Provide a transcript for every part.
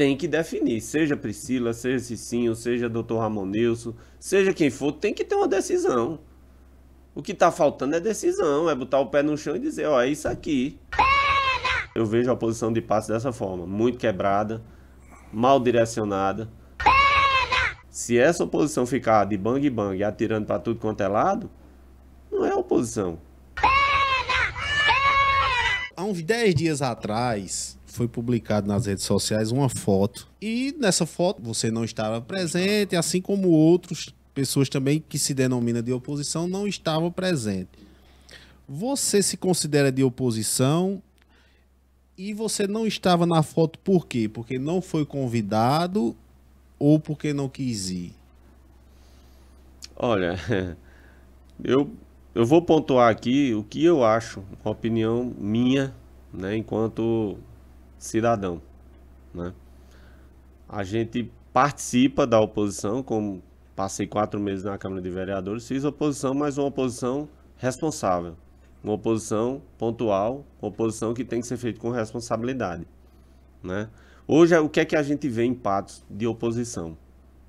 tem que definir, seja Priscila, seja Cicinho, seja Dr. Ramonilson, seja quem for, tem que ter uma decisão. O que está faltando é decisão, é botar o pé no chão e dizer, ó, é isso aqui. Eu vejo a posição de passe dessa forma, muito quebrada, mal direcionada. Se essa oposição ficar de bang bang atirando para tudo quanto é lado, não é oposição. Há uns 10 dias atrás, foi publicado nas redes sociais uma foto. E nessa foto você não estava presente, assim como outros pessoas também que se denomina de oposição não estavam presente. Você se considera de oposição e você não estava na foto por quê? Porque não foi convidado ou porque não quis ir? Olha, eu, eu vou pontuar aqui o que eu acho, uma opinião minha, né, enquanto cidadão. Né? A gente participa da oposição, como passei quatro meses na Câmara de Vereadores, fiz oposição, mas uma oposição responsável. Uma oposição pontual, uma oposição que tem que ser feita com responsabilidade. Né? Hoje, o que é que a gente vê em patos de oposição?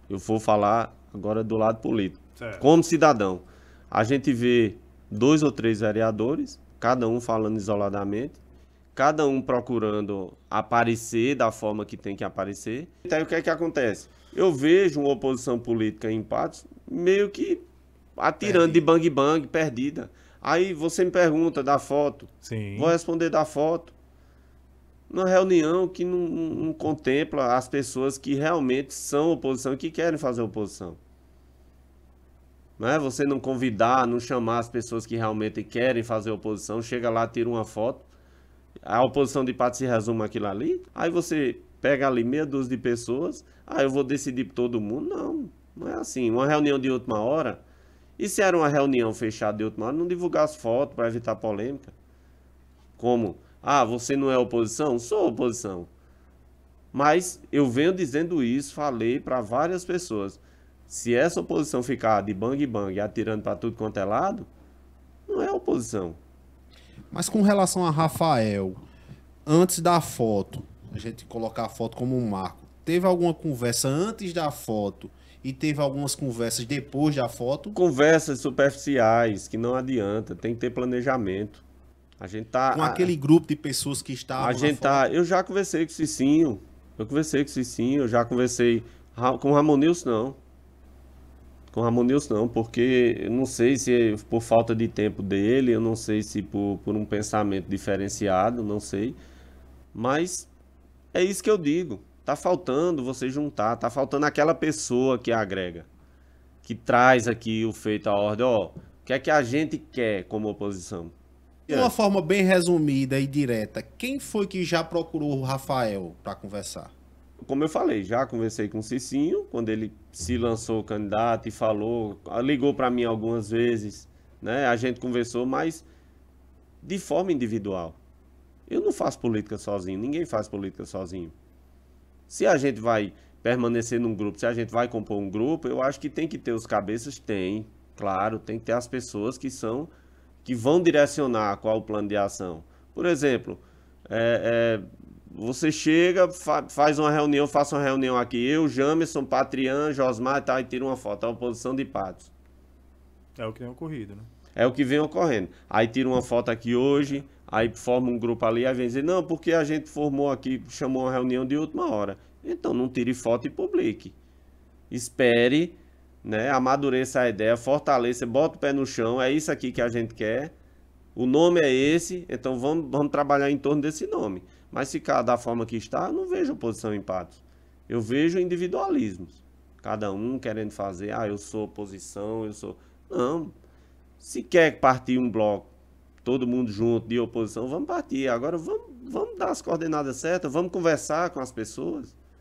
Eu vou falar agora do lado político. Certo. Como cidadão, a gente vê dois ou três vereadores, cada um falando isoladamente, cada um procurando aparecer da forma que tem que aparecer. Então o que é que acontece? Eu vejo uma oposição política em Patos meio que atirando de bang bang, perdida. Aí você me pergunta da foto. Sim. Vou responder da foto. Uma reunião que não, não contempla as pessoas que realmente são oposição e que querem fazer oposição. Né? Você não convidar, não chamar as pessoas que realmente querem fazer oposição, chega lá, tira uma foto a oposição de parte se resume aquilo ali, aí você pega ali meia dúzia de pessoas, aí ah, eu vou decidir por todo mundo. Não, não é assim. Uma reunião de última hora, e se era uma reunião fechada de última hora, não divulgar as fotos para evitar polêmica. Como, ah, você não é oposição? Sou oposição. Mas eu venho dizendo isso, falei para várias pessoas. Se essa oposição ficar de bang bang atirando para tudo quanto é lado, não é oposição. Mas com relação a Rafael, antes da foto, a gente colocar a foto como um marco, teve alguma conversa antes da foto e teve algumas conversas depois da foto? Conversas superficiais, que não adianta, tem que ter planejamento. A gente tá. Com aquele grupo de pessoas que está. A gente tá. Eu já conversei com o Cicinho. Eu conversei com o Cicinho, eu já conversei com o Ramonilson, não com Ramonilson não, porque eu não sei se é por falta de tempo dele, eu não sei se por, por um pensamento diferenciado, não sei. Mas é isso que eu digo. Tá faltando você juntar, tá faltando aquela pessoa que agrega, que traz aqui o feito à ordem, ó. O que é que a gente quer como oposição? De uma forma bem resumida e direta, quem foi que já procurou o Rafael para conversar? como eu falei, já conversei com o Cicinho, quando ele se lançou candidato e falou, ah, ligou para mim algumas vezes, né? A gente conversou, mas de forma individual. Eu não faço política sozinho, ninguém faz política sozinho. Se a gente vai permanecer num grupo, se a gente vai compor um grupo, eu acho que tem que ter os cabeças, tem, claro, tem que ter as pessoas que são que vão direcionar qual o plano de ação. Por exemplo, é, é, você chega, fa faz uma reunião, faça uma reunião aqui, eu, Jamerson, Patrian, Josmar e tal, e tira uma foto, é a oposição de patos. É o que tem ocorrido, né? É o que vem ocorrendo. Aí tira uma foto aqui hoje, aí forma um grupo ali, aí vem dizer, não, porque a gente formou aqui, chamou uma reunião de última hora. Então não tire foto e publique. Espere, né? Amadureça a ideia, fortaleça, bota o pé no chão, é isso aqui que a gente quer. O nome é esse, então vamos, vamos trabalhar em torno desse nome. Mas ficar da forma que está, eu não vejo oposição empate. Eu vejo individualismos. Cada um querendo fazer, ah, eu sou oposição, eu sou. Não. Se quer partir um bloco, todo mundo junto de oposição, vamos partir. Agora vamos, vamos dar as coordenadas certas, vamos conversar com as pessoas.